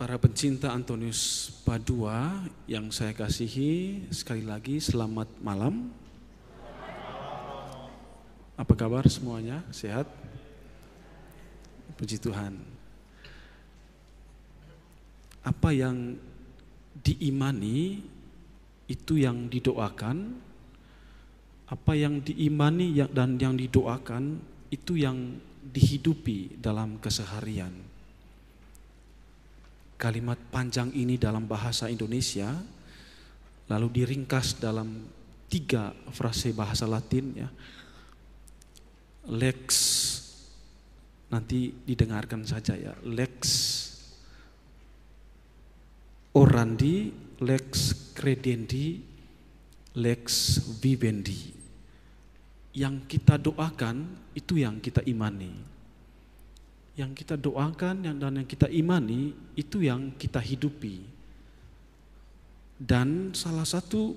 para pencinta Antonius Padua yang saya kasihi, sekali lagi selamat malam. Apa kabar semuanya? Sehat? Puji Tuhan. Apa yang diimani itu yang didoakan, apa yang diimani ya- dan yang didoakan itu yang dihidupi dalam keseharian kalimat panjang ini dalam bahasa Indonesia lalu diringkas dalam tiga frase bahasa Latin ya. Lex nanti didengarkan saja ya. Lex orandi, lex credendi, lex vivendi. Yang kita doakan itu yang kita imani yang kita doakan yang dan yang kita imani itu yang kita hidupi. Dan salah satu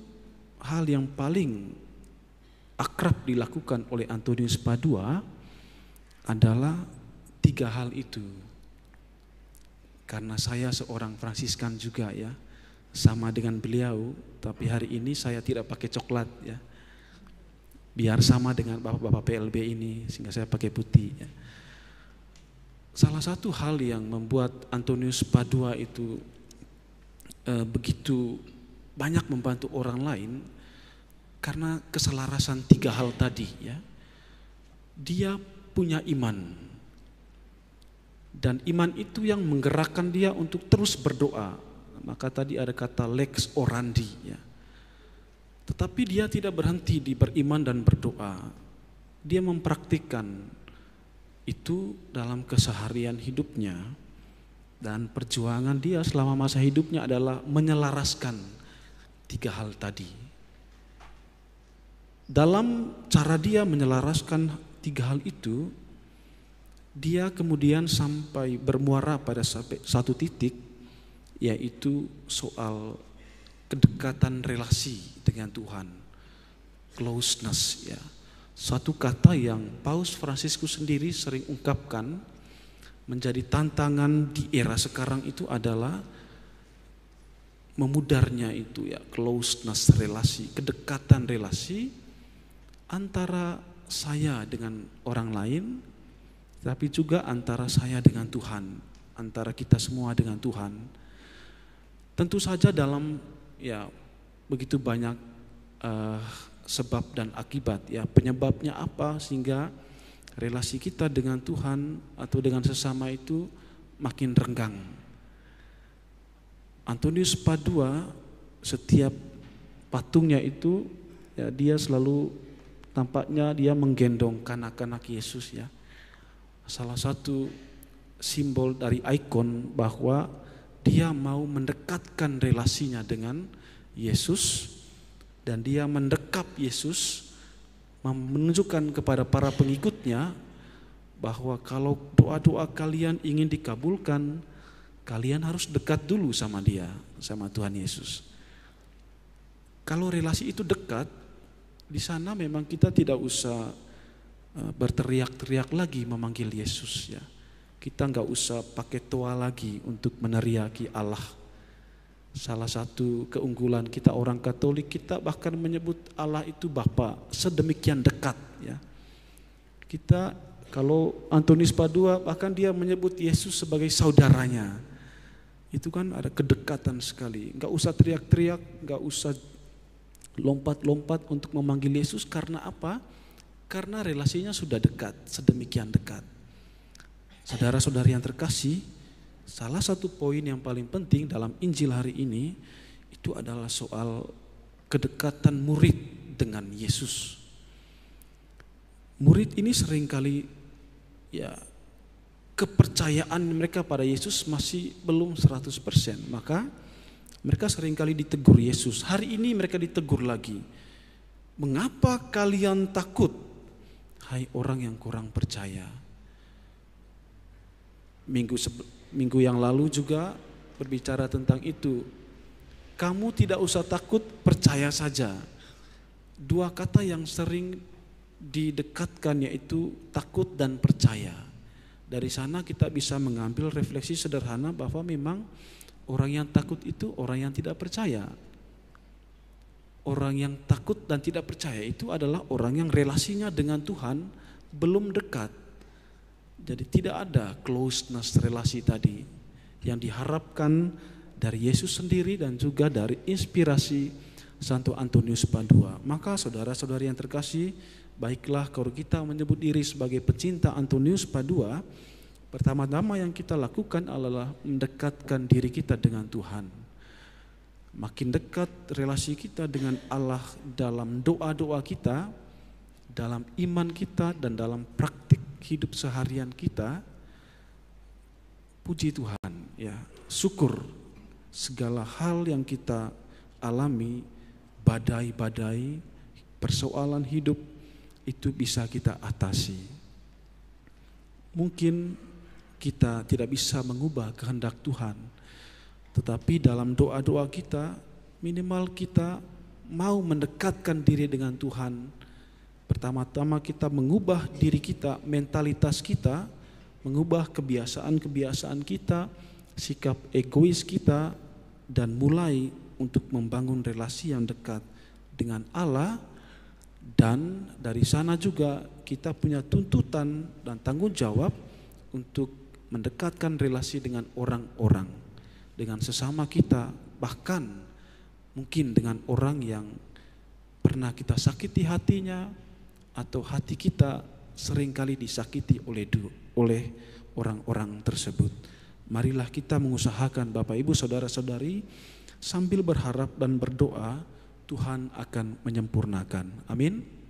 hal yang paling akrab dilakukan oleh Antonius Padua adalah tiga hal itu. Karena saya seorang Fransiskan juga ya, sama dengan beliau, tapi hari ini saya tidak pakai coklat ya. Biar sama dengan bapak-bapak PLB ini, sehingga saya pakai putih ya salah satu hal yang membuat Antonius Padua itu e, begitu banyak membantu orang lain karena keselarasan tiga hal tadi ya. Dia punya iman. Dan iman itu yang menggerakkan dia untuk terus berdoa. Maka tadi ada kata lex orandi ya. Tetapi dia tidak berhenti di beriman dan berdoa. Dia mempraktikkan itu dalam keseharian hidupnya dan perjuangan dia selama masa hidupnya adalah menyelaraskan tiga hal tadi. Dalam cara dia menyelaraskan tiga hal itu, dia kemudian sampai bermuara pada satu titik, yaitu soal kedekatan relasi dengan Tuhan, closeness ya Suatu kata yang Paus Fransiskus sendiri sering ungkapkan menjadi tantangan di era sekarang itu adalah memudarnya itu ya closeness relasi, kedekatan relasi antara saya dengan orang lain tapi juga antara saya dengan Tuhan, antara kita semua dengan Tuhan. Tentu saja dalam ya begitu banyak uh, sebab dan akibat ya penyebabnya apa sehingga relasi kita dengan Tuhan atau dengan sesama itu makin renggang. Antonius Padua setiap patungnya itu ya dia selalu tampaknya dia menggendong kanak-kanak Yesus ya. Salah satu simbol dari ikon bahwa dia mau mendekatkan relasinya dengan Yesus dan dia mendekap Yesus menunjukkan kepada para pengikutnya bahwa kalau doa-doa kalian ingin dikabulkan, kalian harus dekat dulu sama dia, sama Tuhan Yesus. Kalau relasi itu dekat, di sana memang kita tidak usah eh, berteriak-teriak lagi memanggil Yesus ya. Kita nggak usah pakai toa lagi untuk meneriaki Allah Salah satu keunggulan kita orang Katolik kita bahkan menyebut Allah itu Bapa sedemikian dekat ya. Kita kalau Antonis Padua bahkan dia menyebut Yesus sebagai saudaranya. Itu kan ada kedekatan sekali. Enggak usah teriak-teriak, enggak usah lompat-lompat untuk memanggil Yesus karena apa? Karena relasinya sudah dekat, sedemikian dekat. Saudara-saudari yang terkasih, salah satu poin yang paling penting dalam Injil hari ini itu adalah soal kedekatan murid dengan Yesus. Murid ini seringkali ya kepercayaan mereka pada Yesus masih belum 100%. Maka mereka seringkali ditegur Yesus. Hari ini mereka ditegur lagi. Mengapa kalian takut? Hai orang yang kurang percaya. Minggu sebelum minggu yang lalu juga berbicara tentang itu. Kamu tidak usah takut, percaya saja. Dua kata yang sering didekatkan yaitu takut dan percaya. Dari sana kita bisa mengambil refleksi sederhana bahwa memang orang yang takut itu orang yang tidak percaya. Orang yang takut dan tidak percaya itu adalah orang yang relasinya dengan Tuhan belum dekat jadi tidak ada closeness relasi tadi yang diharapkan dari Yesus sendiri dan juga dari inspirasi Santo Antonius Padua. Maka saudara-saudari yang terkasih, baiklah kalau kita menyebut diri sebagai pecinta Antonius Padua, pertama-tama yang kita lakukan adalah mendekatkan diri kita dengan Tuhan. Makin dekat relasi kita dengan Allah dalam doa-doa kita, dalam iman kita dan dalam praktik hidup seharian kita, puji Tuhan, ya syukur segala hal yang kita alami, badai-badai, persoalan hidup itu bisa kita atasi. Mungkin kita tidak bisa mengubah kehendak Tuhan, tetapi dalam doa-doa kita, minimal kita mau mendekatkan diri dengan Tuhan Pertama-tama kita mengubah diri kita, mentalitas kita, mengubah kebiasaan-kebiasaan kita, sikap egois kita, dan mulai untuk membangun relasi yang dekat dengan Allah. Dan dari sana juga kita punya tuntutan dan tanggung jawab untuk mendekatkan relasi dengan orang-orang, dengan sesama kita, bahkan mungkin dengan orang yang pernah kita sakiti hatinya, atau hati kita seringkali disakiti oleh oleh orang-orang tersebut. Marilah kita mengusahakan Bapak Ibu saudara-saudari sambil berharap dan berdoa Tuhan akan menyempurnakan. Amin.